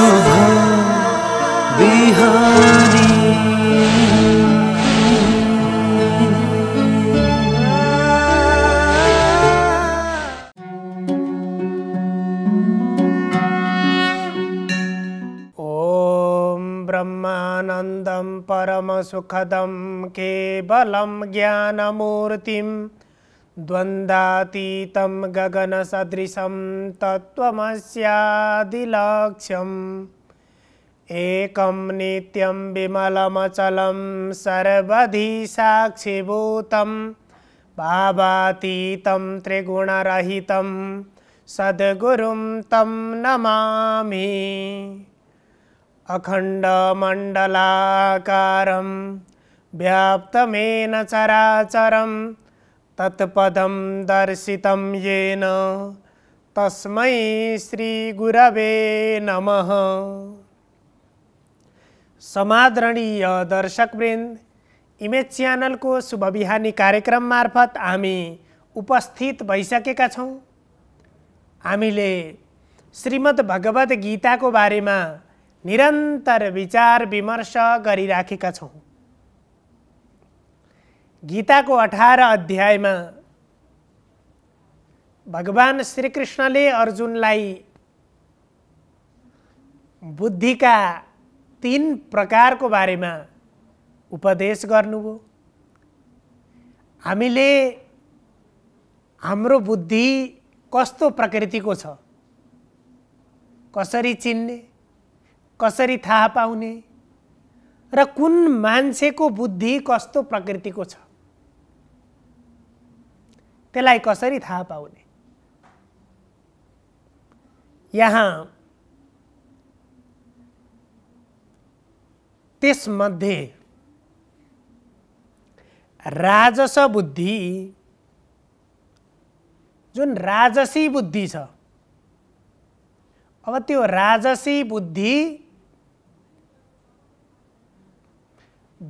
ॐ ब्रह्मानन्दं परमसुखदं केवलं ज्ञानमूर्तिम् द्वन्द्वातीतं गगनसदृशं तत्त्वमस्यादिलक्ष्यम् एकं नित्यं विमलमचलं सर्वधि साक्षिभूतं भावातीतं त्रिगुणरहितं सद्गुरुं तं नमामि अखण्डमण्डलाकारं व्याप्तमेन चराचरं तत्पदं दर्शितं येन तस्मै श्रीगुरवे नमः समादरणीय दर्शकवृन्द इमेज च्यानलको शुभ कार्यक्रम मार्फत हामी उपस्थित भइसकेका छौँ हामीले श्रीमद् भगवद गीताको बारेमा निरन्तर विचार विमर्श गरिराखेका छौँ गीताको अठार अध्यायमा भगवान् श्रीकृष्णले अर्जुनलाई बुद्धिका तिन प्रकारको बारेमा उपदेश गर्नुभयो हामीले हाम्रो बुद्धि कस्तो प्रकृतिको छ कसरी चिन्ने कसरी थाहा पाउने र कुन मान्छेको बुद्धि कस्तो प्रकृतिको छ त्यसलाई कसरी थाहा पाउने यहाँ त्यसमध्ये राजस बुद्धि जुन राजसी बुद्धि छ अब त्यो राजसी बुद्धि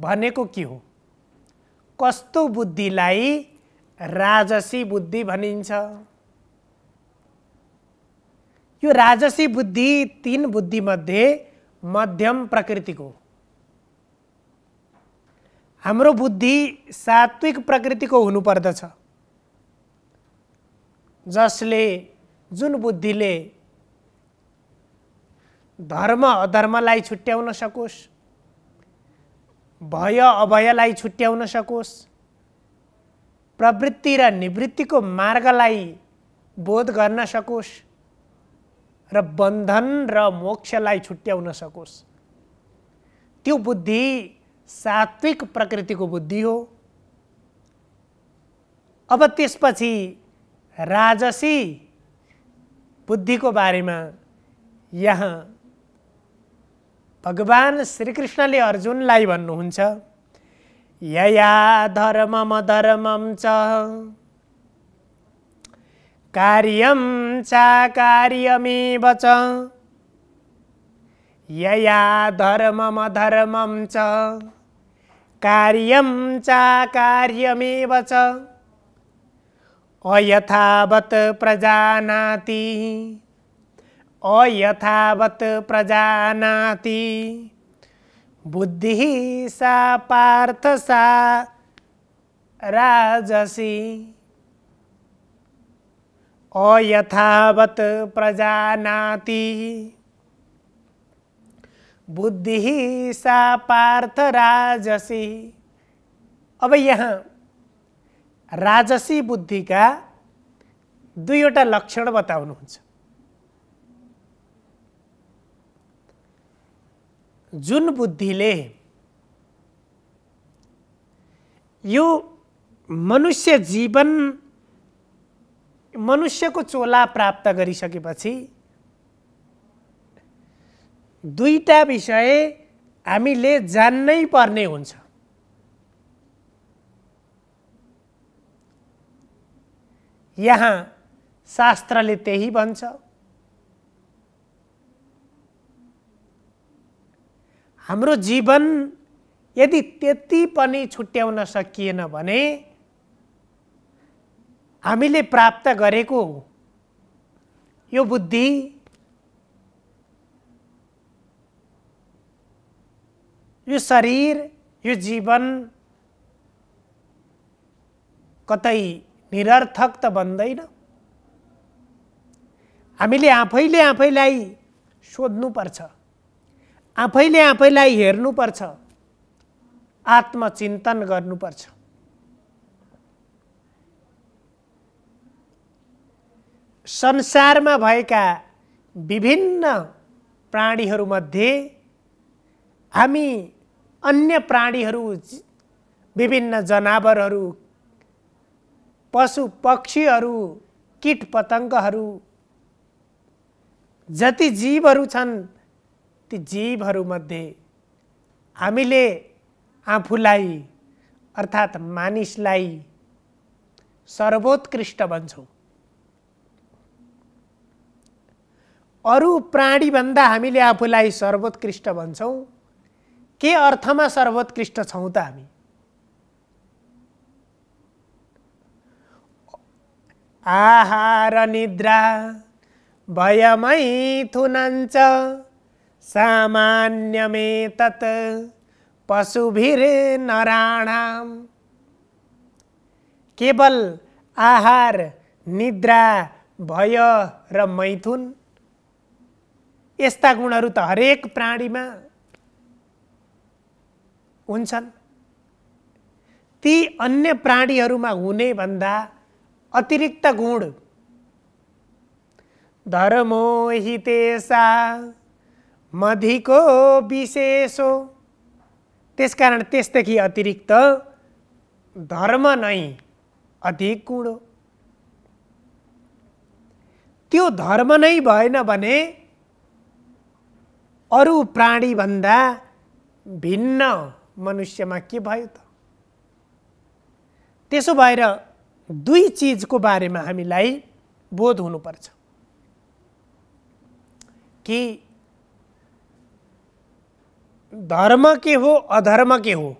भनेको के हो कस्तो बुद्धिलाई राजसी बुद्धि भनिन्छ यो राजसी बुद्धि तिन बुद्धिमध्ये मध्यम प्रकृतिको हाम्रो बुद्धि सात्विक प्रकृतिको हुनुपर्दछ जसले जुन बुद्धिले धर्म अधर्मलाई छुट्याउन सकोस् भय अभयलाई छुट्याउन सकोस् प्रवृत्ति र निवृत्तिको मार्गलाई बोध गर्न सकोस् र बन्धन र मोक्षलाई छुट्याउन सकोस् त्यो बुद्धि सात्विक प्रकृतिको बुद्धि हो अब त्यसपछि राजसी बुद्धिको बारेमा यहाँ भगवान् श्रीकृष्णले अर्जुनलाई भन्नुहुन्छ यया धर्मम च कार्यं चाकार्यमेव च यया धर्मम च कार्यं चाकार्यमेव च अयथावत् प्रजानाति अयथावत् प्रजानाति बुद्धि सा पार्थ सा राजसी अयथावत प्रजानाति बुद्धि सा पार्थ राजसी अब यहाँ राजसी बुद्धि का दुईवटा लक्षण बताने जुन बुद्धिले यो मनुष्य जीवन मनुष्यको चोला प्राप्त गरिसकेपछि दुईवटा विषय हामीले जान्नै पर्ने हुन्छ यहाँ शास्त्रले त्यही भन्छ हाम्रो जीवन यदि त्यति पनि छुट्याउन सकिएन भने हामीले प्राप्त गरेको यो बुद्धि यो शरीर यो जीवन कतै निरर्थक त बन्दैन हामीले आफैले आफैलाई सोध्नुपर्छ आफैले आफैलाई हेर्नुपर्छ आत्मचिन्तन गर्नुपर्छ संसारमा भएका विभिन्न प्राणीहरूमध्ये हामी अन्य प्राणीहरू विभिन्न जनावरहरू पशु पक्षीहरू किट पतङ्गहरू जति जीवहरू छन् ती जीवहरूमध्ये हामीले आफूलाई अर्थात् मानिसलाई सर्वोत्कृष्ट भन्छौँ अरू प्राणीभन्दा हामीले आफूलाई सर्वोत्कृष्ट भन्छौँ के अर्थमा सर्वोत्कृष्ट छौँ त हामी आहार निद्रा भयमै थुनन्छ सामान्यमेतत् नराणाम केवल आहार निद्रा भय र मैथुन यस्ता गुणहरू त हरेक प्राणीमा हुन्छन् ती अन्य प्राणीहरूमा हुने भन्दा अतिरिक्त गुण धर्मो हितेसा मधिको विशेषो त्यसकारण त्यसदेखि अतिरिक्त धर्म नै अधिक गुण हो त्यो धर्म नै भएन भने अरू प्राणीभन्दा भिन्न मनुष्यमा के भयो त त्यसो भएर दुई चिजको बारेमा हामीलाई बोध हुनुपर्छ कि धर्म के हो अधर्म के हो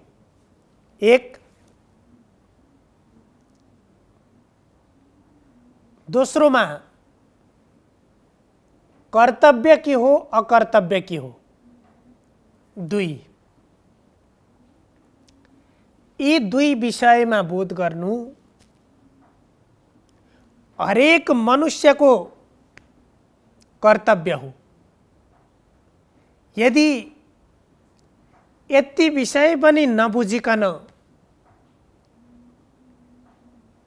एक में कर्तव्य की हो अकर्तव्य की हो दुई ये दुई विषय में बोध कर हरेक को कर्तव्य हो यदि यति विषय पनि नबुझिकन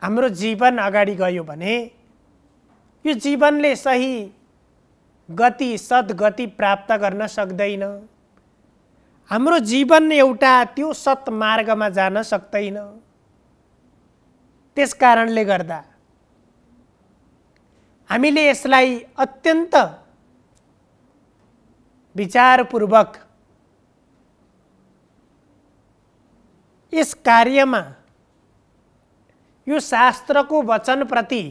हाम्रो जीवन अगाडि गयो भने यो जीवनले सही गति सद्गति प्राप्त गर्न सक्दैन हाम्रो जीवन एउटा त्यो सत्मार्गमा जान सक्दैन त्यस कारणले गर्दा हामीले यसलाई अत्यन्त विचारपूर्वक यस कार्यमा यो शास्त्रको वचनप्रति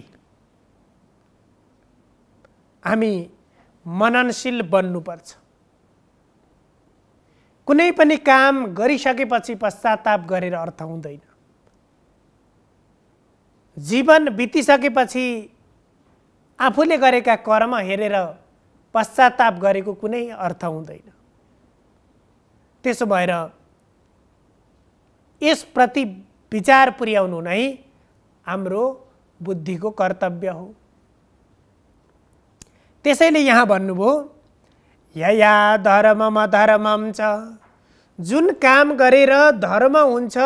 हामी मननशील बन्नुपर्छ कुनै पनि काम गरिसकेपछि पश्चाताप गरेर अर्थ हुँदैन जीवन बितिसकेपछि आफूले गरेका कर्म हेरेर पश्चाताप गरेको कुनै अर्थ हुँदैन त्यसो भएर यसप्रति विचार पुर्याउनु नै हाम्रो बुद्धिको कर्तव्य हो त्यसैले यहाँ भन्नुभयो यया धर्मम अधर्मम छ जुन काम गरेर धर्म हुन्छ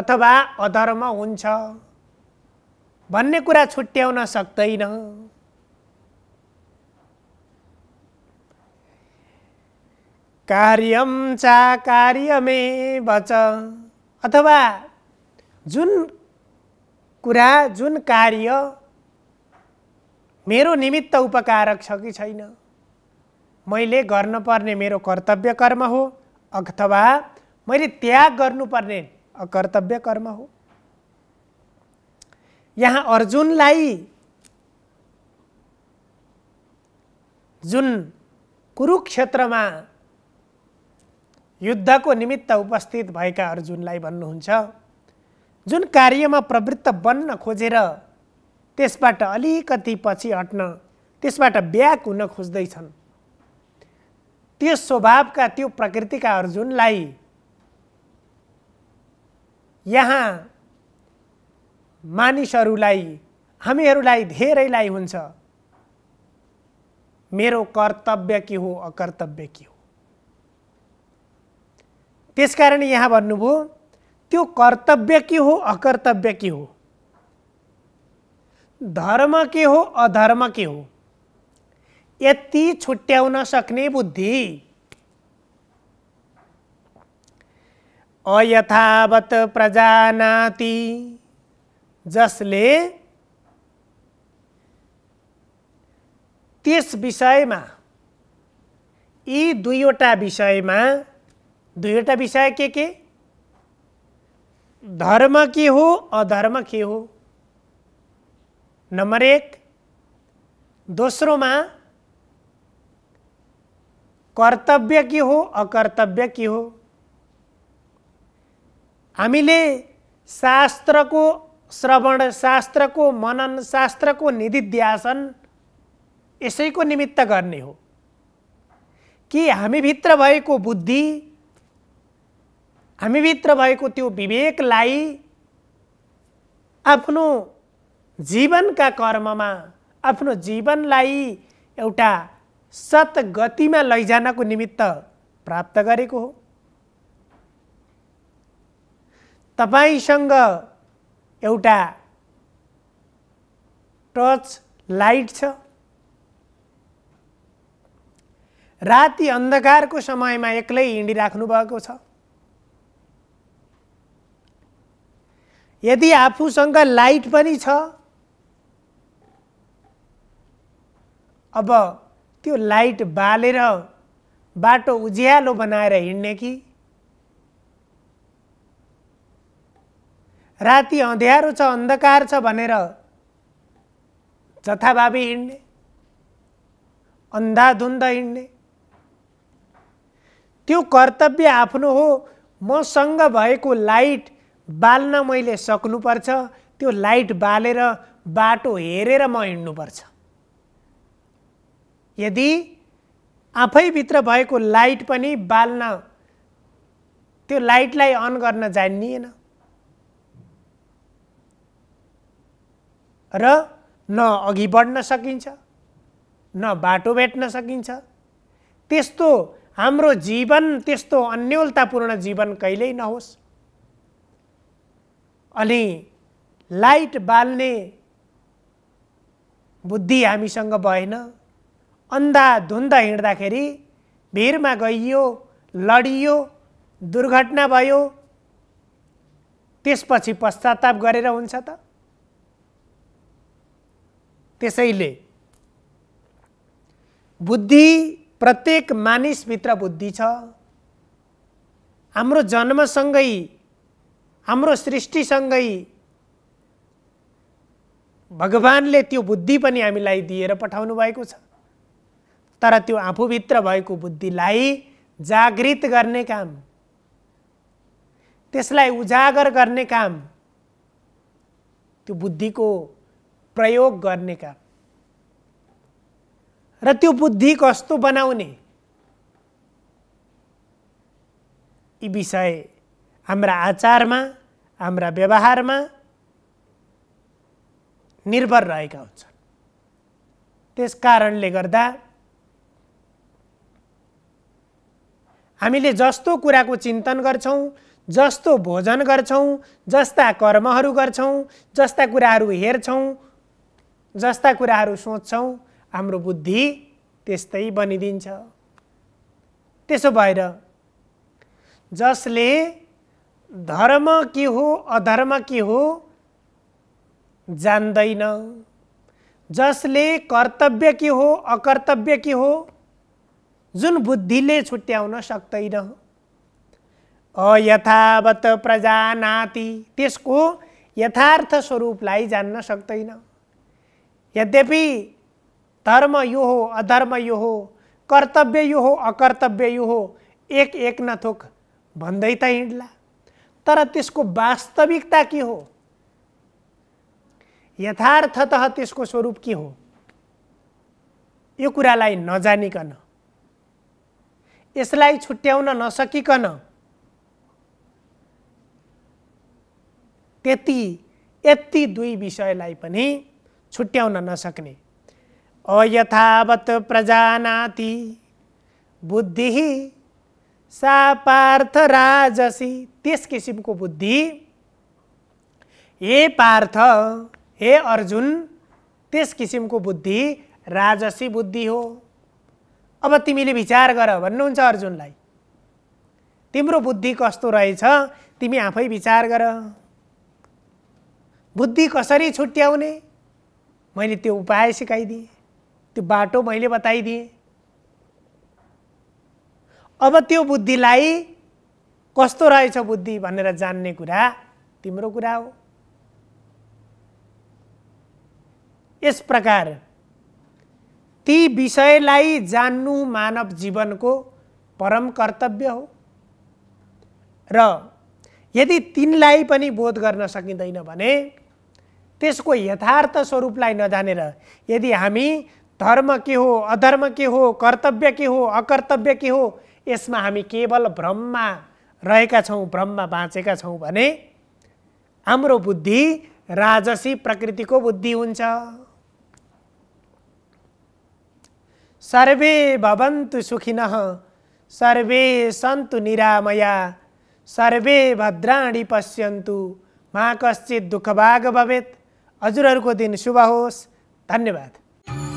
अथवा अधर्म हुन्छ भन्ने कुरा छुट्याउन सक्दैन कार्यम चा कार्यमे बच अथवा जुन कुरा जुन कार्य मेरो निमित्त उपकारक छ कि छैन मैले गर्नुपर्ने मेरो कर्तव्य कर्म हो अथवा मैले त्याग गर्नुपर्ने अकर्तव्य कर्म हो यहाँ अर्जुनलाई जुन कुरुक्षेत्रमा युद्धको निमित्त उपस्थित भएका अर्जुनलाई भन्नुहुन्छ जुन कार्यमा प्रवृत्त बन्न खोजेर त्यसबाट अलिकति पछि हट्न त्यसबाट ब्याक हुन खोज्दैछन् त्यो स्वभावका त्यो प्रकृतिका अर्जुनलाई यहाँ मानिसहरूलाई हामीहरूलाई धेरैलाई हुन्छ मेरो कर्तव्य के हो अकर्तव्य के हो त्यसकारण यहाँ भन्नुभयो त्यो कर्तव्य के हो अकर्तव्य के हो धर्म के हो अधर्म के हो यति छुट्याउन सक्ने बुद्धि अयथावत प्रजानाति जसले त्यस विषयमा यी दुईवटा विषयमा दुईटा विषय के के धर्म के हो अधर्म के हो नंबर एक दोसरो में कर्तव्य के हो अकर्तव्य के हो शास्त्र को श्रवण शास्त्र को मनन शास्त्र को निधिध्यासन इस निमित्त करने हो कि हमी भि बुद्धि हामीभित्र भएको त्यो विवेकलाई आफ्नो जीवनका कर्ममा आफ्नो जीवनलाई एउटा गतिमा लैजानको निमित्त प्राप्त गरेको हो तपाईँसँग एउटा टच लाइट छ राति अन्धकारको समयमा एक्लै हिँडिराख्नु भएको छ यदि आफूसँग लाइट पनि छ अब त्यो लाइट बालेर बाटो उज्यालो बनाएर हिँड्ने कि राति अँध्यारो छ अन्धकार छ भनेर जथाभावी हिँड्ने अन्धाधुन्ध हिँड्ने त्यो कर्तव्य आफ्नो हो मसँग भएको लाइट बाल्न मैले सक्नुपर्छ त्यो लाइट बालेर बाटो हेरेर म हिँड्नुपर्छ यदि आफैभित्र भएको लाइट पनि बाल्न त्यो लाइटलाई अन गर्न जानिएन र न अघि बढ्न सकिन्छ न बाटो भेट्न सकिन्छ त्यस्तो हाम्रो जीवन त्यस्तो अन्यलतापूर्ण जीवन कहिल्यै नहोस् अनि लाइट बाल्ने बुद्धि हामीसँग भएन अन्धाधुन्ध हिँड्दाखेरि भिरमा गइयो लडियो दुर्घटना भयो त्यसपछि पश्चाताप गरेर हुन्छ त त्यसैले बुद्धि प्रत्येक मानिसभित्र बुद्धि छ हाम्रो जन्मसँगै हाम्रो सृष्टिसँगै भगवान्ले त्यो बुद्धि पनि हामीलाई दिएर पठाउनु भएको छ तर त्यो आफूभित्र भएको बुद्धिलाई जागृत गर्ने काम त्यसलाई उजागर गर्ने काम त्यो बुद्धिको प्रयोग गर्ने काम र त्यो बुद्धि कस्तो बनाउने यी विषय हाम्रा आचारमा हाम्रा व्यवहारमा निर्भर रहेका हुन्छन् त्यस कारणले गर्दा हामीले जस्तो कुराको चिन्तन गर्छौँ जस्तो भोजन गर्छौँ जस्ता कर्महरू गर्छौँ जस्ता कुराहरू हेर्छौँ जस्ता कुराहरू सोच्छौँ हाम्रो बुद्धि त्यस्तै बनिदिन्छ त्यसो भएर जसले धर्म के हो अधर्म के हो जान्दैन जसले कर्तव्य के हो अकर्तव्य के हो जुन बुद्धिले छुट्याउन सक्दैन अयथावत प्रजानाति त्यसको यथार्थ स्वरूपलाई जान्न सक्दैन यद्यपि धर्म यो हो अधर्म यो हो कर्तव्य यो हो अकर्तव्य यो हो एक एक नथोक भन्दै त हिँड्ला तर त्यसको वास्तविकता के हो यथार्थत त्यसको स्वरूप के हो यो कुरालाई नजानिकन यसलाई छुट्याउन नसकिकन त्यति यति दुई विषयलाई पनि छुट्याउन नसक्ने अयथावत प्रजानाति बुद्धि सा पार्थ राजसी त्यस किसिमको बुद्धि हे पार्थ हे अर्जुन त्यस किसिमको बुद्धि राजसी बुद्धि हो अब तिमीले विचार गर भन्नुहुन्छ अर्जुनलाई तिम्रो बुद्धि कस्तो रहेछ तिमी आफै विचार गर बुद्धि कसरी छुट्याउने मैले त्यो उपाय सिकाइदिएँ त्यो बाटो मैले बताइदिएँ अब त्यो बुद्धिलाई कस्तो रहेछ बुद्धि भनेर जान्ने कुरा तिम्रो कुरा हो यस प्रकार ती विषयलाई जान्नु मानव जीवनको परम कर्तव्य हो र यदि तिनलाई पनि बोध गर्न सकिँदैन भने त्यसको यथार्थ स्वरूपलाई नजानेर यदि हामी धर्म के हो अधर्म के हो कर्तव्य के हो अकर्तव्य के हो यसमा हामी केवल भ्रममा रहेका छौँ भ्रममा बाँचेका छौँ भने हाम्रो बुद्धि राजसी प्रकृतिको बुद्धि हुन्छ सर्वे भवन्तु सुखिन सर्वे सन्तु निरामया सर्वे भद्राणी पश्यन्तु मा कश्चित दुःखभाग भवेत हजुरहरूको दिन शुभ होस् धन्यवाद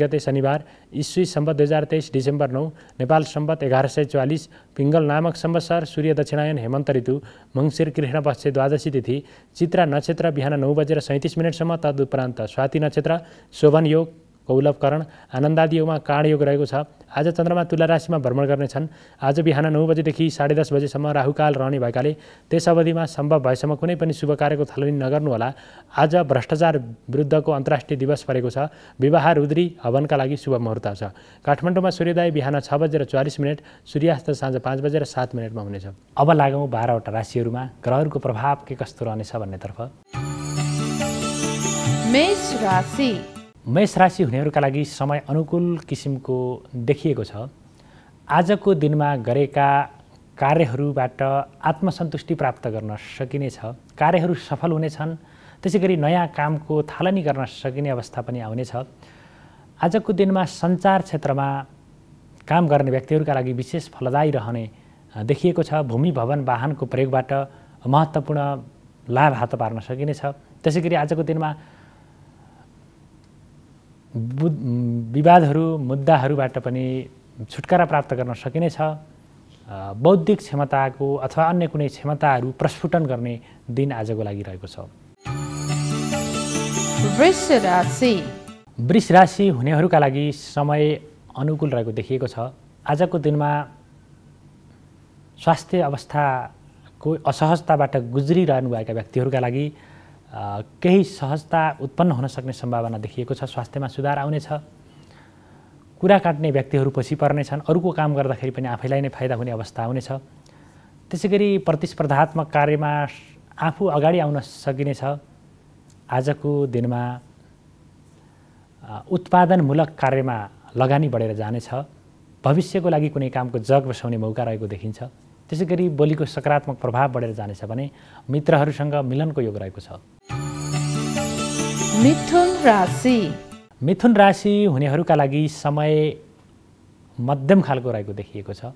गते शनिबार इस्वी सम्बत दुई हजार तेइस डिसेम्बर नौ नेपाल सम्बत एघार सय चौवालिस पिङ्गल नामक सम्बसार सूर्य दक्षिणायन हेमन्त ऋतु मङ्सिर कृष्ण पक्ष द्वादशी तिथि चित्रा नक्षत्र बिहान नौ बजेर सैँतिस मिनटसम्म तदुपरान्त स्वाति नक्षत्र शोभन योग कौलभ करण आनन्दादियोगमा काँडयोग रहेको छ आज चन्द्रमा तुला राशिमा भ्रमण गर्नेछन् आज बिहान नौ बजेदेखि साढे दस बजेसम्म राहुकाल रहने भएकाले त्यस अवधिमा सम्भव भएसम्म कुनै पनि शुभ कार्यको थालनी नगर्नुहोला आज भ्रष्टाचार विरुद्धको अन्तर्राष्ट्रिय दिवस परेको छ विवाह रुद्री हवनका लागि शुभ मुहुर्त छ काठमाडौँमा सूर्योदय बिहान छ बजेर चौवालिस मिनट सूर्यास्त साँझ पाँच बजेर सात मिनटमा हुनेछ अब लागौँ बाह्रवटा राशिहरूमा ग्रहहरूको प्रभाव के कस्तो रहनेछ भन्नेतर्फ मेष राशि हुनेहरूका लागि समय अनुकूल किसिमको देखिएको छ आजको दिनमा गरेका कार्यहरूबाट आत्मसन्तुष्टि प्राप्त गर्न सकिनेछ कार्यहरू सफल हुनेछन् त्यसै गरी नयाँ कामको थालनी गर्न सकिने अवस्था पनि आउनेछ आजको दिनमा सञ्चार क्षेत्रमा काम गर्ने व्यक्तिहरूका लागि विशेष फलदायी रहने देखिएको छ भूमि भवन वाहनको प्रयोगबाट महत्त्वपूर्ण लाभ हात पार्न सकिनेछ त्यसै गरी आजको दिनमा विवादहरू मुद्दाहरूबाट पनि छुटकारा प्राप्त गर्न सकिनेछ बौद्धिक क्षमताको अथवा अन्य कुनै क्षमताहरू प्रस्फुटन गर्ने दिन आजको लागि रहेको छ वृष राशि हुनेहरूका लागि समय अनुकूल रहेको देखिएको छ आजको दिनमा स्वास्थ्य अवस्थाको असहजताबाट गुज्रिरहनुभएका व्यक्तिहरूका लागि केही सहजता उत्पन्न हुन सक्ने सम्भावना देखिएको छ स्वास्थ्यमा सुधार आउनेछ कुरा काट्ने व्यक्तिहरू पछि पर्नेछन् अरूको काम गर्दाखेरि पनि आफैलाई नै फाइदा हुने अवस्था आउनेछ त्यसै गरी प्रतिस्पर्धात्मक कार्यमा आफू अगाडि आउन सकिनेछ आजको दिनमा उत्पादनमूलक कार्यमा लगानी बढेर जानेछ भविष्यको लागि कुनै कामको जग बसाउने मौका रहेको देखिन्छ त्यसै गरी बोलीको सकारात्मक प्रभाव बढेर जानेछ भने मित्रहरूसँग मिलनको योग रहेको छ मिथुन राशि मिथुन राशि हुनेहरूका लागि समय मध्यम खालको रहेको देखिएको छ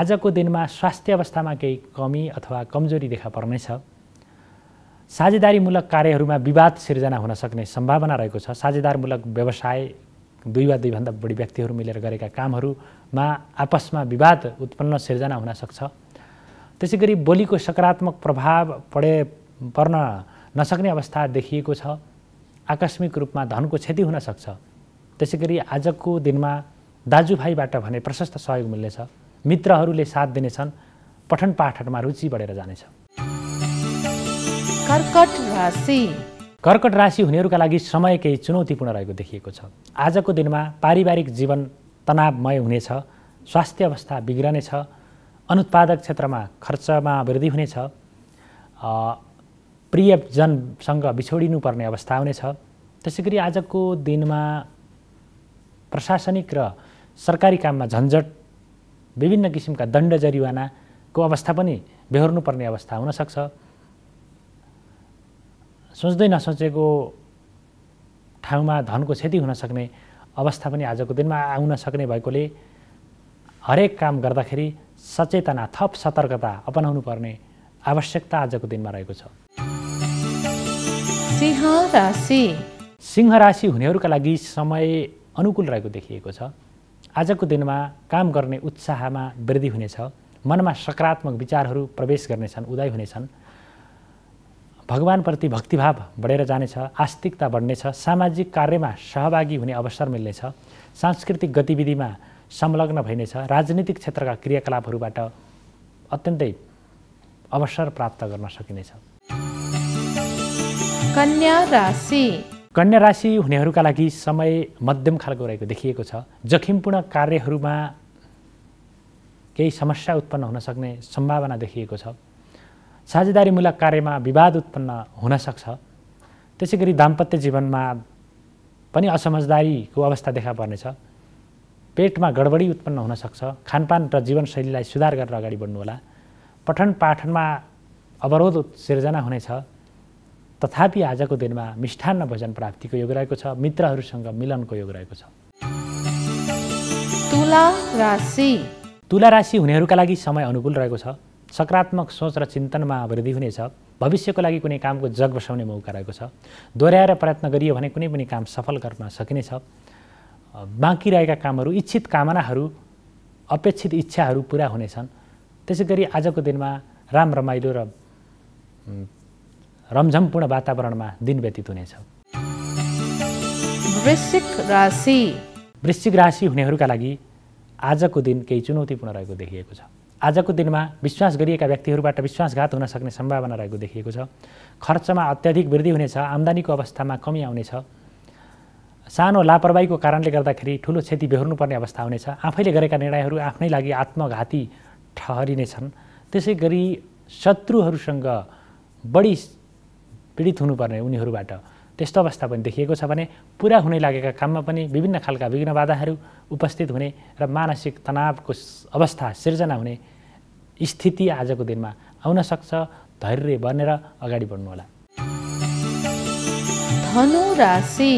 आजको दिनमा स्वास्थ्य अवस्थामा केही कमी अथवा कमजोरी देखा पर्नेछ साझेदारीमूलक कार्यहरूमा विवाद सिर्जना हुन सक्ने सम्भावना रहेको छ साझेदारमूलक व्यवसाय दुई वा दुईभन्दा बढी व्यक्तिहरू मिलेर गरेका कामहरूमा आपसमा विवाद उत्पन्न सिर्जना हुनसक्छ त्यसै गरी बोलीको सकारात्मक प्रभाव पढे पर्न नसक्ने अवस्था देखिएको छ आकस्मिक रूपमा धनको क्षति हुनसक्छ त्यसै गरी आजको दिनमा दाजुभाइबाट भने प्रशस्त सहयोग मिल्नेछ मित्रहरूले साथ दिनेछन् पठन पाठनमा रुचि बढेर जानेछ कर्कट राशि कर्कट राशि हुनेहरूका लागि समय केही चुनौतीपूर्ण रहेको देखिएको छ आजको दिनमा पारिवारिक जीवन तनावमय हुनेछ स्वास्थ्य अवस्था बिग्रनेछ अनुत्पादक क्षेत्रमा खर्चमा वृद्धि हुनेछ प्रियजनसँग बिछोडिनुपर्ने अवस्था आउनेछ त्यसै गरी आजको दिनमा प्रशासनिक र सरकारी काममा झन्झट विभिन्न किसिमका दण्ड जरिवानाको अवस्था पनि बेहोर्नुपर्ने अवस्था हुनसक्छ सोच्दै नसोचेको ठाउँमा धनको क्षति हुन सक्ने अवस्था पनि आजको दिनमा आउन सक्ने भएकोले हरेक काम गर्दाखेरि सचेतना थप सतर्कता अपनाउनु पर्ने आवश्यकता आजको दिनमा रहेको छ सिंह राशि हुनेहरूका लागि समय अनुकूल रहेको देखिएको छ आजको दिनमा काम गर्ने उत्साहमा वृद्धि हुनेछ मनमा सकारात्मक विचारहरू प्रवेश गर्नेछन् उदय हुनेछन् भगवान्प्रति भक्तिभाव बढेर जानेछ आस्तिकता बढ्नेछ सामाजिक कार्यमा सहभागी हुने अवसर मिल्नेछ सांस्कृतिक गतिविधिमा संलग्न भइनेछ राजनीतिक क्षेत्रका क्रियाकलापहरूबाट अत्यन्तै अवसर प्राप्त गर्न सकिनेछ कन्या राशि कन्या राशि हुनेहरूका लागि समय मध्यम खालको रहेको देखिएको छ जोखिमपूर्ण कार्यहरूमा केही समस्या उत्पन्न हुन सक्ने सम्भावना देखिएको छ साझेदारीमूलक कार्यमा विवाद उत्पन्न हुनसक्छ त्यसै गरी दाम्पत्य जीवनमा पनि असमझदारीको अवस्था देखा पर्नेछ पेटमा गडबडी उत्पन्न हुनसक्छ खानपान र जीवनशैलीलाई सुधार गरेर अगाडि बढ्नुहोला पठन पाठनमा अवरोध सिर्जना हुनेछ तथापि आजको दिनमा मिष्ठान्न भोजन प्राप्तिको योग रहेको छ मित्रहरूसँग मिलनको योग रहेको छ तुला राशि तुला राशि हुनेहरूका लागि समय अनुकूल रहेको छ सकारात्मक सोच र चिन्तनमा वृद्धि हुनेछ भविष्यको लागि कुनै कामको जग बसाउने मौका रहेको छ दोहोऱ्याएर प्रयत्न गरियो भने कुनै पनि काम सफल गर्न सकिनेछ बाँकी रहेका कामहरू इच्छित कामनाहरू अपेक्षित इच्छाहरू पुरा हुनेछन् त्यसै गरी आजको दिनमा राम रमाइलो र रमझमपूर्ण वातावरणमा दिन व्यतीत हुनेछ वृश्चिक राशि वृश्चिक राशि हुनेहरूका लागि आजको दिन केही चुनौतीपूर्ण रहेको देखिएको छ आजको दिनमा विश्वास गरिएका व्यक्तिहरूबाट विश्वासघात हुन सक्ने सम्भावना रहेको देखिएको छ खर्चमा अत्याधिक वृद्धि हुनेछ आम्दानीको अवस्थामा कमी आउनेछ सानो लापरवाहीको कारणले गर्दाखेरि ठुलो क्षति बेहोर्नुपर्ने अवस्था हुनेछ आफैले गरेका निर्णयहरू आफ्नै लागि आत्मघाती ठहरिनेछन् त्यसै गरी शत्रुहरूसँग बढी पीडित हुनुपर्ने उनीहरूबाट त्यस्तो अवस्था पनि देखिएको छ भने पुरा हुनै लागेका काममा पनि विभिन्न खालका विघ्न बाधाहरू उपस्थित हुने र मानसिक तनावको अवस्था सिर्जना हुने स्थिति आजको दिनमा आउन सक्छ धैर्य बनेर अगाडि बढ्नुहोला धनु राशि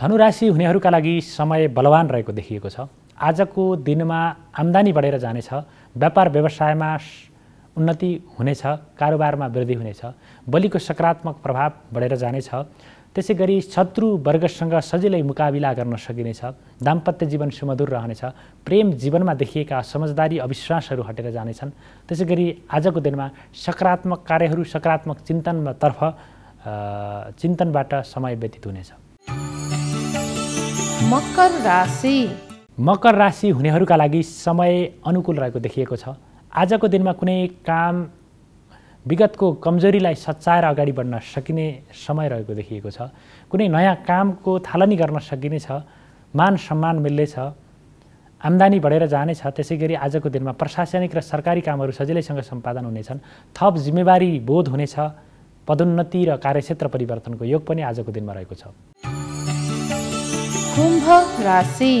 धनु राशि हुनेहरूका लागि समय बलवान रहेको देखिएको छ आजको दिनमा आम्दानी बढेर जानेछ व्यापार व्यवसायमा उन्नति हुनेछ कारोबारमा वृद्धि हुनेछ बलिको सकारात्मक प्रभाव बढेर जानेछ त्यसै गरी शत्रु वर्गसँग सजिलै मुकाबिला गर्न सकिनेछ दाम्पत्य जीवन सुमधुर रहनेछ प्रेम जीवनमा देखिएका समझदारी अविश्वासहरू हटेर जानेछन् त्यसै गरी आजको दिनमा सकारात्मक कार्यहरू सकारात्मक चिन्तनतर्फ चिन्तनबाट समय व्यतीत हुनेछ मकर राशि मकर राशि हुनेहरूका लागि समय अनुकूल रहेको देखिएको छ आजको दिनमा कुनै काम विगतको कमजोरीलाई सच्चाएर अगाडि बढ्न सकिने समय रहेको देखिएको छ कुनै नयाँ कामको थालनी गर्न सकिनेछ मान सम्मान मिल्नेछ आम्दानी बढेर जानेछ त्यसै गरी आजको दिनमा प्रशासनिक र सरकारी कामहरू सजिलैसँग सम्पादन हुनेछन् थप जिम्मेवारी बोध हुनेछ पदोन्नति र कार्यक्षेत्र परिवर्तनको योग पनि आजको दिनमा रहेको छ कुम्भ राशि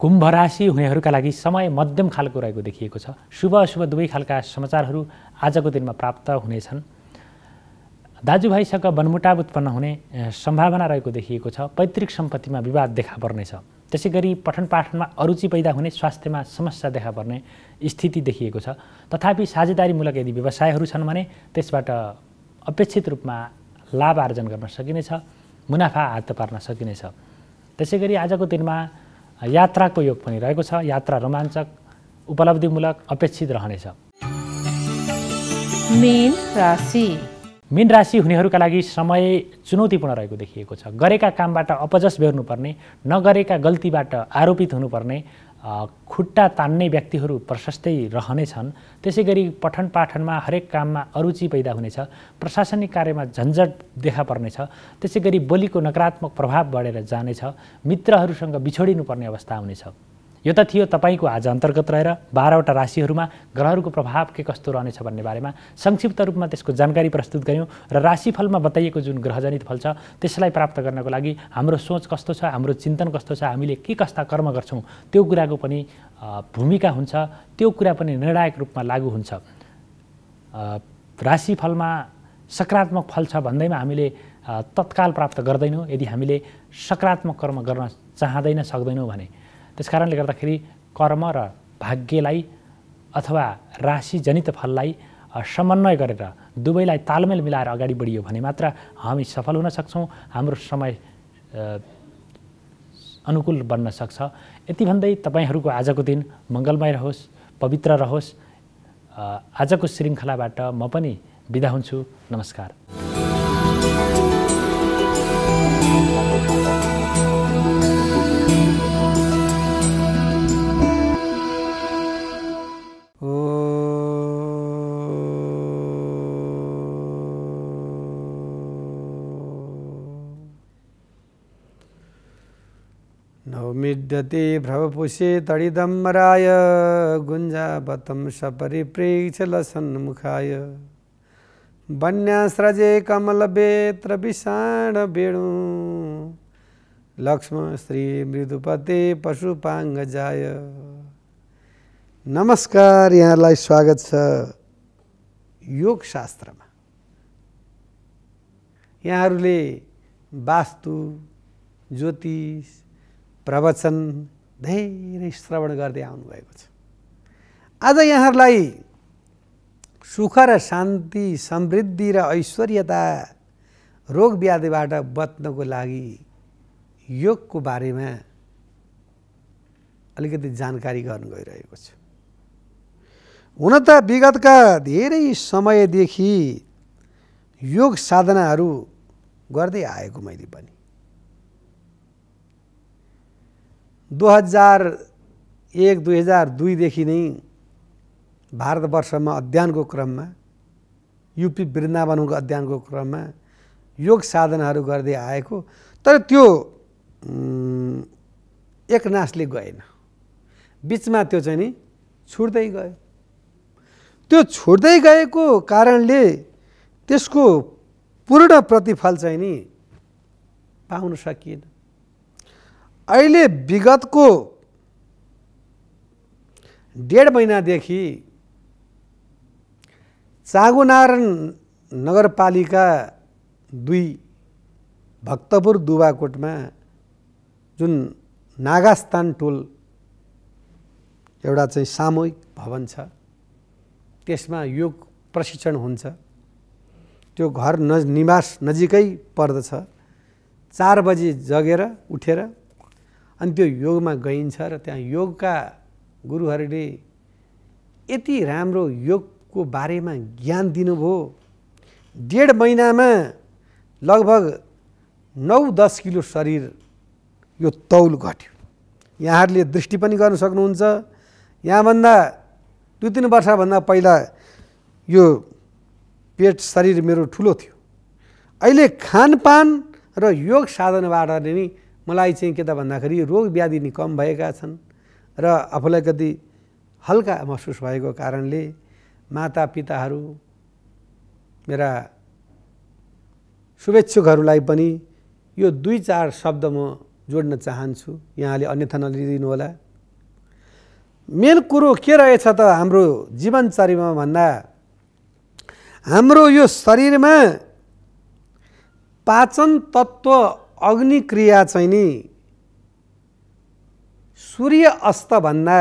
कुम्भ राशि हुनेहरूका लागि समय मध्यम खालको रहेको देखिएको छ शुभ अशुभ दुवै खालका समाचारहरू आजको दिनमा प्राप्त हुनेछन् दाजुभाइसँग बनमुटाव उत्पन्न हुने सम्भावना रहेको देखिएको छ पैतृक सम्पत्तिमा विवाद देखा पर्नेछ त्यसै गरी पठन पाठनमा अरुचि पैदा हुने स्वास्थ्यमा समस्या देखा पर्ने स्थिति देखिएको छ तथापि साझेदारीमूलक यदि व्यवसायहरू छन् भने त्यसबाट अपेक्षित रूपमा लाभ आर्जन गर्न सकिनेछ मुनाफा हात पार्न सकिनेछ त्यसै गरी आजको दिनमा यात्राको योग पनि रहेको छ यात्रा रोमाञ्चक उपलब्धिमूलक अपेक्षित रहनेछ मेन राशि मिन राशि हुनेहरूका लागि समय चुनौतीपूर्ण रहेको देखिएको छ गरेका कामबाट अपजस बेर्नुपर्ने नगरेका गल्तीबाट आरोपित हुनुपर्ने खुट्टा तान्ने व्यक्तिहरू प्रशस्तै रहने छन् त्यसै गरी पठन पाठनमा हरेक काममा अरुचि पैदा हुनेछ प्रशासनिक कार्यमा झन्झट देखा पर्नेछ त्यसै गरी बोलीको नकारात्मक प्रभाव बढेर जानेछ मित्रहरूसँग बिछोडिनुपर्ने अवस्था हुनेछ यो त थियो तपाईँको आज अन्तर्गत रहेर बाह्रवटा राशिहरूमा ग्रहहरूको प्रभाव के कस्तो रहनेछ भन्ने बारेमा संक्षिप्त रूपमा त्यसको जानकारी प्रस्तुत गऱ्यौँ र राशिफलमा बताइएको जुन ग्रहजनित फल छ त्यसलाई प्राप्त गर्नको लागि हाम्रो सोच कस्तो छ हाम्रो चिन्तन कस्तो छ हामीले के कस्ता कर्म गर्छौँ त्यो कुराको पनि भूमिका हुन्छ त्यो कुरा पनि निर्णायक रूपमा लागु हुन्छ राशिफलमा सकारात्मक फल छ भन्दैमा हामीले तत्काल प्राप्त गर्दैनौँ यदि हामीले सकारात्मक कर्म गर्न चाहँदैन सक्दैनौँ भने त्यस कारणले गर्दाखेरि कर्म र भाग्यलाई अथवा राशि जनित फललाई समन्वय गरेर दुवैलाई तालमेल मिलाएर अगाडि बढियो भने मात्र हामी सफल हुन सक्छौँ हाम्रो समय अनुकूल बन्न सक्छ यति भन्दै तपाईँहरूको आजको दिन मङ्गलमय रहोस् पवित्र रहोस् आजको श्रृङ्खलाबाट म पनि बिदा हुन्छु नमस्कार उद्यते भ्रवपुषे तड़िदमराय तडिदम्बराय गुञ्जापतं सपरिप्रेक्षलसन्मुखाय वन्यास्रजे कमलवेत्रविषाणवेणु लक्ष्मणश्री मृदुपते जाय नमस्कार यहाँ स्वागत योगशास्त्र में यहाँ वास्तु ज्योतिष प्रवचन धेरै श्रवण गर्दै आउनुभएको छ आज यहाँहरूलाई सुख र शान्ति समृद्धि र ऐश्वर्यता रोग व्याधिबाट बच्नको लागि योगको बारेमा अलिकति जानकारी गर्नु गइरहेको छु हुन त विगतका धेरै समयदेखि योग साधनाहरू गर्दै आएको मैले पनि हजार एक दुई हजार दुईदेखि नै भारतवर्षमा अध्ययनको क्रममा युपी वृन्दावनको अध्ययनको क्रममा योग साधनाहरू गर्दै आएको तर त्यो एकनाशले गएन बिचमा त्यो चाहिँ नि छुट्दै गयो त्यो छुट्दै गएको कारणले त्यसको पूर्ण प्रतिफल चाहिँ नि पाउन सकिएन अहिले विगतको डेढ महिनादेखि चागुनारायण नगरपालिका दुई भक्तपुर दुबाकोटमा जुन नागास्तान टोल एउटा चाहिँ सामूहिक भवन छ त्यसमा योग प्रशिक्षण हुन्छ त्यो घर न निवास नजिकै पर्दछ चार बजी जगेर उठेर अनि त्यो योगमा गइन्छ र त्यहाँ योगका गुरुहरूले यति राम्रो योगको बारेमा ज्ञान दिनुभयो डेढ महिनामा लगभग नौ दस किलो शरीर यो तौल घट्यो यहाँहरूले दृष्टि पनि गर्न सक्नुहुन्छ यहाँभन्दा दुई तिन वर्षभन्दा पहिला यो पेट शरीर मेरो ठुलो थियो अहिले खानपान र योग साधनबाट नै मलाई चाहिँ के त भन्दाखेरि रोग व्याधि नि कम भएका छन् र आफूलाई कति हल्का महसुस भएको कारणले मातापिताहरू मेरा शुभेच्छुकहरूलाई पनि यो दुई चार शब्द म जोड्न चाहन्छु यहाँले अन्यथा नलिदिनु होला मेन कुरो के रहेछ त हाम्रो जीवनचर्यामा भन्दा हाम्रो यो शरीरमा पाचन तत्त्व अग्निक्रिया चाहिँ नि सूर्य अस्तभन्दा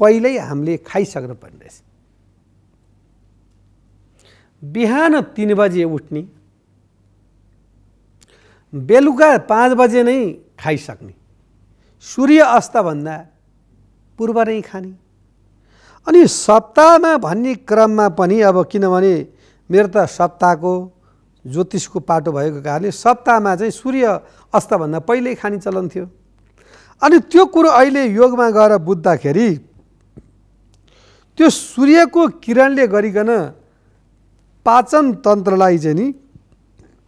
पहिल्यै हामीले खाइसक्नु पर्ने रहेछ बिहान तिन बजे उठ्ने बेलुका पाँच बजे नै खाइसक्ने सूर्य अस्तभन्दा पूर्व नै खाने अनि सप्ताहमा भन्ने क्रममा पनि अब किनभने मेरो त सप्ताहको ज्योतिषको पाटो भएको कारणले सप्ताहमा चाहिँ सूर्य अस्तभन्दा पहिल्यै खाने चलन थियो अनि त्यो कुरो अहिले योगमा गएर बुझ्दाखेरि त्यो सूर्यको किरणले गरिकन पाचन तन्त्रलाई चाहिँ नि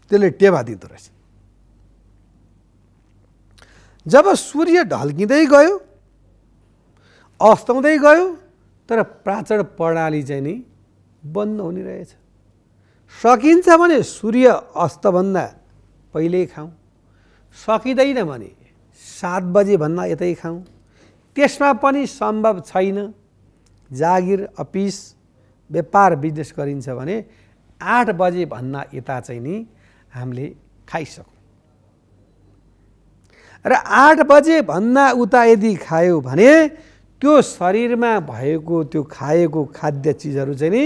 त्यसले टेवा दिँदो रहेछ जब सूर्य ढल्किँदै गयो अस्ताउँदै गयो तर प्राचण प्रणाली चाहिँ नि बन्द हुने रहेछ सकिन्छ भने सूर्य अस्तभन्दा पहिल्यै खाउँ सकिँदैन भने सात बजेभन्दा यतै खाउँ त्यसमा पनि सम्भव छैन जागिर अफिस व्यापार बिजनेस गरिन्छ भने आठ बजेभन्दा यता चाहिँ नि हामीले खाइसकौँ र आठ बजेभन्दा उता यदि खायो भने त्यो शरीरमा भएको त्यो खाएको खाद्य चिजहरू चाहिँ नि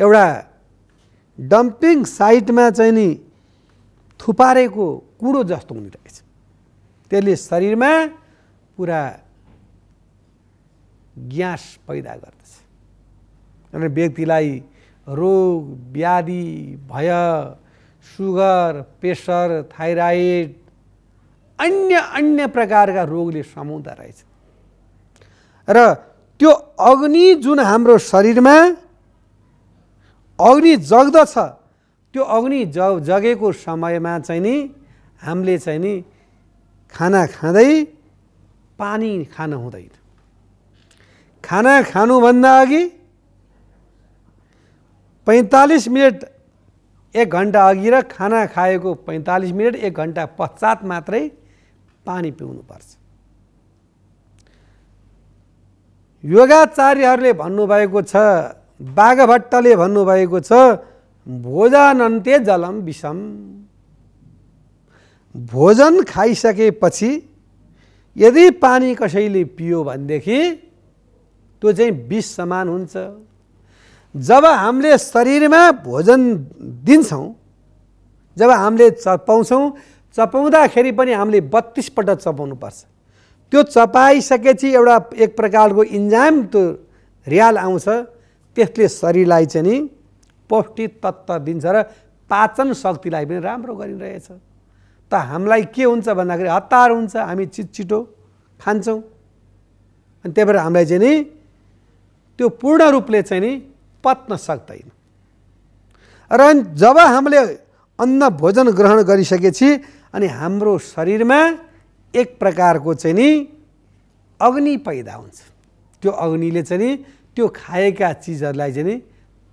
एउटा डम्पिङ साइटमा चाहिँ नि थुपारेको कुँडो जस्तो हुने रहेछ त्यसले शरीरमा पुरा ग्यास पैदा गर्दछ अनि व्यक्तिलाई रोग व्याधि भय सुगर प्रेसर थाइराइड अन्य अन्य प्रकारका रोगले समाउँदो रहेछ र त्यो अग्नि जुन हाम्रो शरीरमा अग्नि जग्दछ त्यो अग्नि ज जगेको समयमा चाहिँ नि हामीले चाहिँ नि खाना खाँदै पानी खान हुँदैन खाना खानुभन्दा अघि पैँतालिस मिनट एक घन्टा अघि र खाना खाएको पैँतालिस मिनट एक घन्टा पश्चात मात्रै पानी पिउनुपर्छ योगाचार्यहरूले भन्नुभएको छ बाघभट्टले भन्नुभएको छ भोजनन्ते जलम विषम भोजन खाइसकेपछि यदि पानी कसैले पियो भनेदेखि त्यो चाहिँ विष समान हुन्छ जब हामीले शरीरमा भोजन दिन्छौँ जब हामीले चपाउँछौँ चपाउँदाखेरि पनि हामीले बत्तिसपल्ट पर्छ त्यो चपाइसकेपछि एउटा एक प्रकारको इन्जाम त्यो रियाल आउँछ त्यसले शरीरलाई चाहिँ नि पौष्टिक तत्त्व दिन्छ र पाचन शक्तिलाई पनि राम्रो गरिरहेछ त हामीलाई के हुन्छ भन्दाखेरि हतार हुन्छ हामी चिट छिटो खान्छौँ अनि त्यही भएर हामीलाई चाहिँ नि त्यो पूर्ण रूपले चाहिँ नि पत्न सक्दैन र जब हामीले अन्न भोजन ग्रहण गरिसकेपछि अनि हाम्रो शरीरमा एक प्रकारको चाहिँ नि अग्नि पैदा हुन्छ त्यो अग्निले चाहिँ नि त्यो खाएका चिजहरूलाई चाहिँ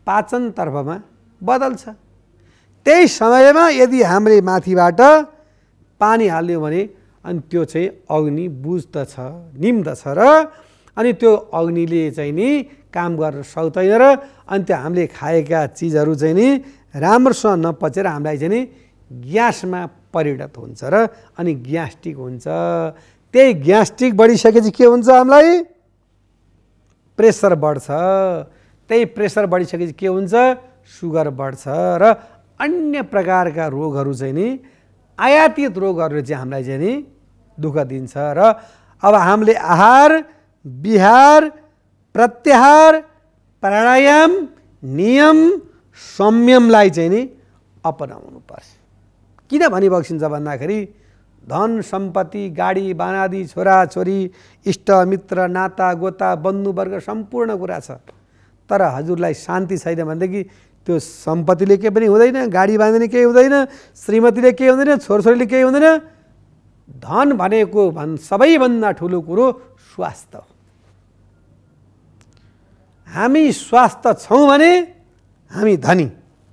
पाचनतर्फमा बदल्छ त्यही समयमा यदि हामीले माथिबाट पानी हाल्यो भने अनि त्यो चाहिँ अग्नि बुझ्दछ निम्दछ र अनि त्यो अग्निले चाहिँ नि काम गर्न सक्दैन र अनि त्यो हामीले खाएका चिजहरू चाहिँ नि राम्रोसँग नपचेर हामीलाई चाहिँ नि ग्यासमा परिणत हुन्छ र अनि ग्यास्ट्रिक हुन्छ त्यही ग्यास्ट्रिक बढिसकेपछि के हुन्छ हामीलाई प्रेसर बढ्छ त्यही प्रेसर बढिसकेपछि के हुन्छ सुगर बढ्छ र अन्य प्रकारका रोगहरू चाहिँ नि आयातित रोगहरूले चाहिँ हामीलाई चाहिँ नि दुःख दिन्छ र अब हामीले आहार विहार प्रत्याहार प्राणायाम नियम संयमलाई चाहिँ नि अपनाउनु पर्छ किन भनिबक्सिन्छ भन्दाखेरि धन सम्पत्ति गाडी बानादी छोराछोरी इष्टमित्र नाता गोता बन्धुवर्ग सम्पूर्ण कुरा छ तर हजुरलाई शान्ति छैन भनेदेखि त्यो सम्पत्तिले केही पनि हुँदैन गाडी बाँधिने केही हुँदैन श्रीमतीले केही हुँदैन छोरछोरीले केही हुँदैन धन भनेको भन् सबैभन्दा ठुलो कुरो स्वास्थ्य हामी स्वास्थ्य छौँ भने हामी धनी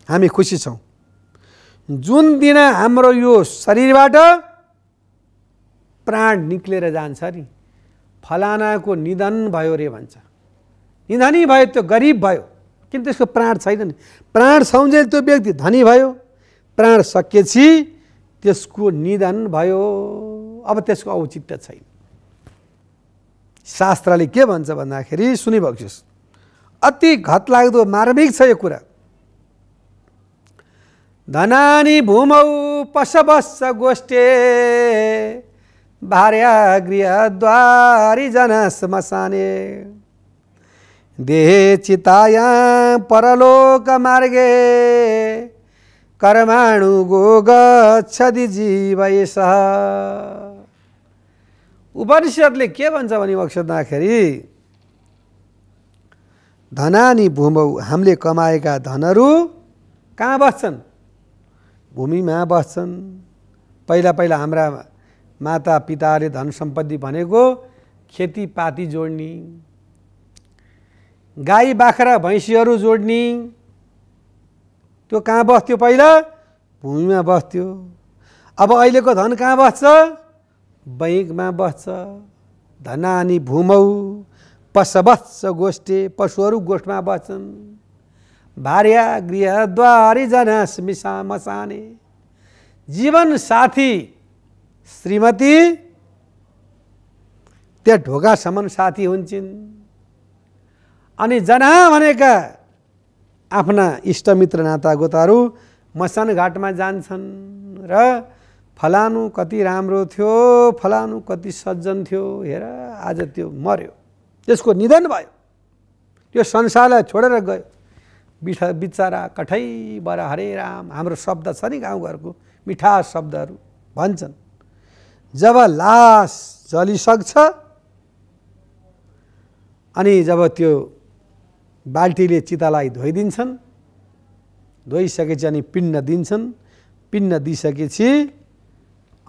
हामी खुसी छौँ जुन दिन हाम्रो यो शरीरबाट प्राण निक्लेर जान्छ नि फलानाको निधन भयो रे भन्छ निधनी भयो त्यो गरिब भयो किन त्यसको प्राण छैन नि प्राण सम्झेल त्यो व्यक्ति धनी भयो प्राण सकेपछि त्यसको निधन भयो अब त्यसको औचित्य छैन शास्त्रले के भन्छ भन्दाखेरि सुनिबक्सियोस् अति घतलाग्दो मार्मिक छ यो कुरा धनानी भूमौ पशवश गोष्ठे भार्या गृहद्वारी जन शमसाने देह चिताया परलोक मार्गे कर्माणु गो गच्छति जीव उपनिषद्ले के भन्छ भने मक्सोद्दाखेरि धनानी भूमौ हामीले कमाएका धनहरू कहाँ बस्छन् भूमिमा बस्छन् पहिला पहिला हाम्रा माता पिताले धन सम्पत्ति भनेको खेतीपाती जोड्ने गाई बाख्रा भैँसीहरू जोड्ने त्यो कहाँ बस्थ्यो पहिला भूमिमा बस्थ्यो अब अहिलेको धन कहाँ बस्छ बैङ्कमा बस्छ धनानी भूमौ पशवत्स गोष्ठे पशुहरू गोठमा बस्छन् भार्या गृहद्वारी जन स्मिसा मसाने जीवन साथी श्रीमती त्यहाँ ढोकासम्म साथी हुन्छन् अनि जना भनेका आफ्ना इष्टमित्र नातागोताहरू मसान घाटमा जान्छन् र फलानु कति राम्रो थियो फलानु कति सज्जन थियो हेर आज त्यो मर्यो त्यसको निधन भयो त्यो संसारलाई छोडेर गयो बिठ बिचरा कठै बर हरे राम हाम्रो शब्द छ नि गाउँघरको मिठा शब्दहरू भन्छन् जब लास जलिसक्छ अनि जब त्यो बाल्टीले चितालाई धोइदिन्छन् धोइसकेपछि अनि पिण्ड दिन्छन् पिण्ड दिइसकेपछि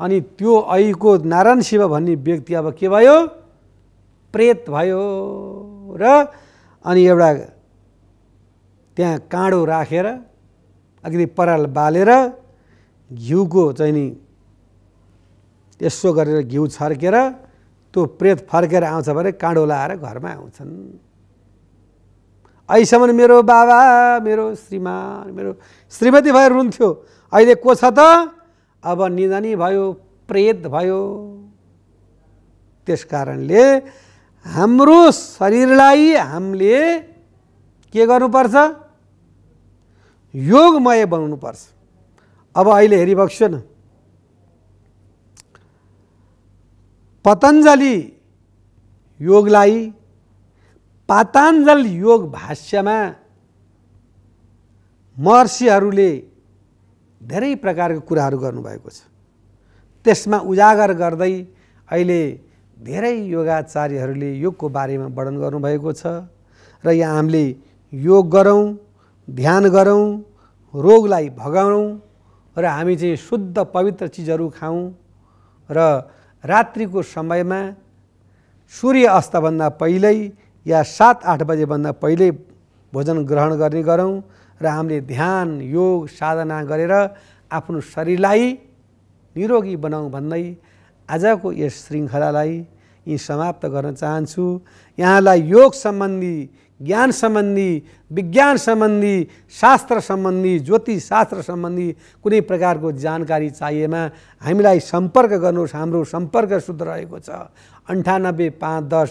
अनि त्यो ऐको नारायण शिव भन्ने व्यक्ति अब के भयो प्रेत भयो र अनि एउटा त्यहाँ काँडो राखेर अलिकति पराल बालेर घिउको चाहिँ नि यसो गरेर घिउ छर्केर त्यो प्रेत फर्केर आउँछ भने काँडो लाएर घरमा आउँछन् अहिलेसम्म मेरो बाबा मेरो श्रीमान मेरो श्रीमती भएर रुन्थ्यो अहिले को छ त अब निधनी भयो प्रेत भयो त्यस कारणले हाम्रो शरीरलाई हामीले के गर्नुपर्छ योगमय बनाउनुपर्छ अब अहिले हेरिबक्सु न पतञ्जलि योगलाई पाताञ्जल योग भाष्यमा महर्षिहरूले धेरै प्रकारको कुराहरू गर्नुभएको छ त्यसमा उजागर गर्दै अहिले धेरै योगाचार्यहरूले योगको बारेमा वर्णन गर्नुभएको छ र यहाँ हामीले योग गरौँ ध्यान गरौँ रोगलाई भगाउँ र हामी चाहिँ शुद्ध पवित्र चिजहरू खाउँ र रात्रिको समयमा सूर्य अस्तभन्दा पहिल्यै या सात आठ बजेभन्दा पहिल्यै भोजन ग्रहण गर्ने गरौँ र हामीले ध्यान योग साधना गरेर आफ्नो शरीरलाई निरोगी बनाऊँ भन्दै आजको यस श्रृङ्खलालाई यी समाप्त गर्न चाहन्छु यहाँलाई योग सम्बन्धी ज्ञान सम्बन्धी विज्ञान सम्बन्धी शास्त्र सम्बन्धी ज्योतिष शास्त्र सम्बन्धी कुनै प्रकारको जानकारी चाहिएमा हामीलाई सम्पर्क गर्नुहोस् हाम्रो सम्पर्क शुद्ध रहेको छ अन्ठानब्बे पाँच दस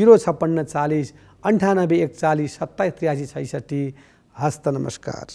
जिरो छप्पन्न चालिस अन्ठानब्बे एकचालिस सत्ताइस त्रियासी छैसठी हस्त नमस्कार